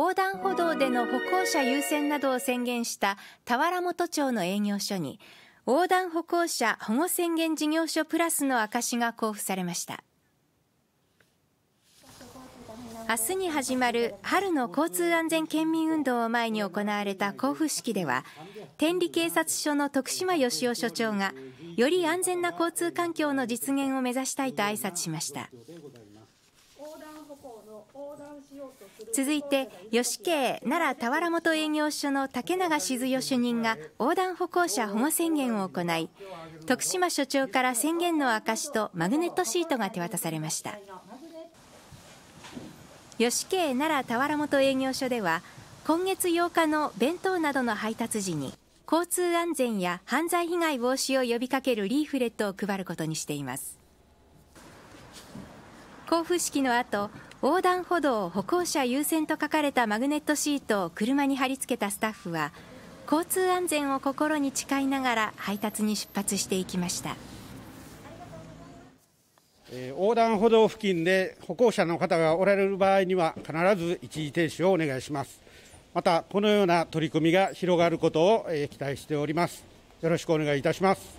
横断歩道での歩行者優先などを宣言した田原本町の営業所に横断歩行者保護宣言事業所プラスの証が交付されました明日に始まる春の交通安全県民運動を前に行われた交付式では天理警察署の徳島義雄署長がより安全な交通環境の実現を目指したいと挨拶しました続いて吉慶奈良田原本営業所の竹永静代主任が横断歩行者保護宣言を行い徳島所長から宣言の証とマグネットシートが手渡されました吉慶奈良田原本営業所では今月8日の弁当などの配達時に交通安全や犯罪被害防止を呼びかけるリーフレットを配ることにしています交付式の後横断歩道歩行者優先と書かれたマグネットシートを車に貼り付けたスタッフは交通安全を心に誓いながら配達に出発していきましたえ横断歩道付近で歩行者の方がおられる場合には必ず一時停止をお願いしますまたこのような取り組みが広がることをえ期待しておりますよろしくお願いいたします